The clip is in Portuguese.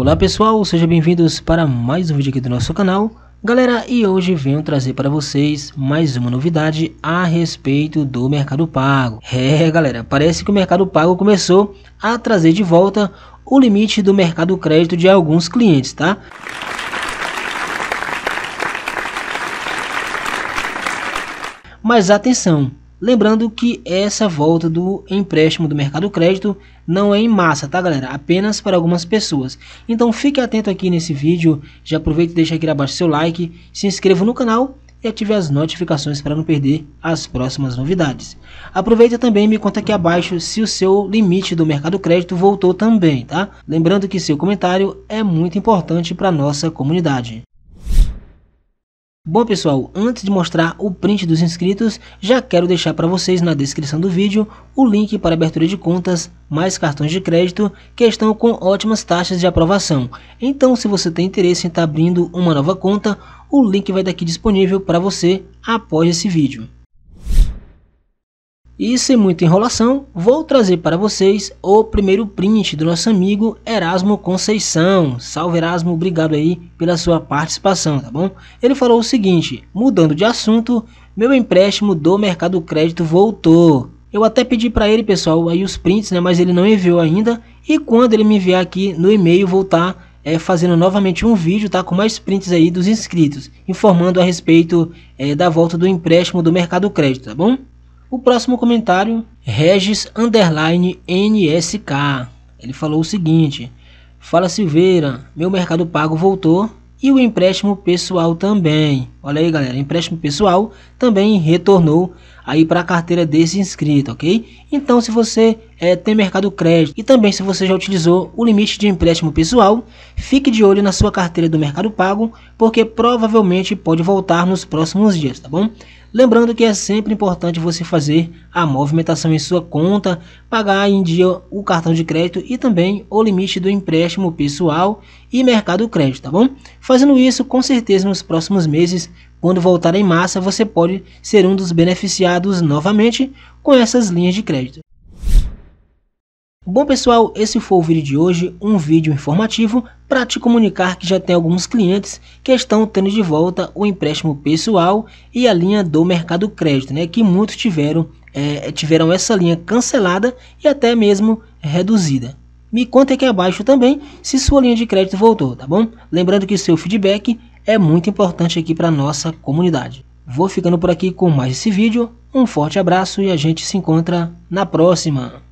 Olá pessoal, sejam bem-vindos para mais um vídeo aqui do nosso canal. Galera, e hoje venho trazer para vocês mais uma novidade a respeito do Mercado Pago. É galera, parece que o Mercado Pago começou a trazer de volta o limite do mercado crédito de alguns clientes, tá? Mas atenção, Lembrando que essa volta do empréstimo do mercado crédito não é em massa, tá galera? Apenas para algumas pessoas. Então fique atento aqui nesse vídeo, já aproveita e deixa aqui abaixo seu like, se inscreva no canal e ative as notificações para não perder as próximas novidades. Aproveita também e me conta aqui abaixo se o seu limite do mercado crédito voltou também, tá? Lembrando que seu comentário é muito importante para nossa comunidade. Bom pessoal, antes de mostrar o print dos inscritos, já quero deixar para vocês na descrição do vídeo o link para abertura de contas, mais cartões de crédito, que estão com ótimas taxas de aprovação. Então se você tem interesse em estar tá abrindo uma nova conta, o link vai estar aqui disponível para você após esse vídeo. E sem muita enrolação, vou trazer para vocês o primeiro print do nosso amigo Erasmo Conceição. Salve Erasmo, obrigado aí pela sua participação, tá bom? Ele falou o seguinte, mudando de assunto, meu empréstimo do Mercado Crédito voltou. Eu até pedi para ele, pessoal, aí os prints, né, mas ele não enviou ainda. E quando ele me enviar aqui no e-mail, voltar tá, é, eh, fazendo novamente um vídeo tá, com mais prints aí dos inscritos, informando a respeito é, da volta do empréstimo do Mercado Crédito, tá bom? O próximo comentário, Regis Underline NSK. Ele falou o seguinte: Fala Silveira, meu mercado pago voltou e o empréstimo pessoal também. Olha aí, galera, empréstimo pessoal também retornou aí para a carteira desse inscrito, ok? Então, se você é, tem mercado crédito e também se você já utilizou o limite de empréstimo pessoal, fique de olho na sua carteira do Mercado Pago, porque provavelmente pode voltar nos próximos dias, tá bom? Lembrando que é sempre importante você fazer a movimentação em sua conta, pagar em dia o cartão de crédito e também o limite do empréstimo pessoal e mercado crédito, tá bom? Fazendo isso, com certeza nos próximos meses, quando voltar em massa, você pode ser um dos beneficiados novamente com essas linhas de crédito. Bom pessoal, esse foi o vídeo de hoje, um vídeo informativo para te comunicar que já tem alguns clientes que estão tendo de volta o empréstimo pessoal e a linha do mercado crédito, né? Que muitos tiveram, é, tiveram essa linha cancelada e até mesmo reduzida. Me conta aqui abaixo também se sua linha de crédito voltou, tá bom? Lembrando que seu feedback é muito importante aqui para nossa comunidade. Vou ficando por aqui com mais esse vídeo, um forte abraço e a gente se encontra na próxima.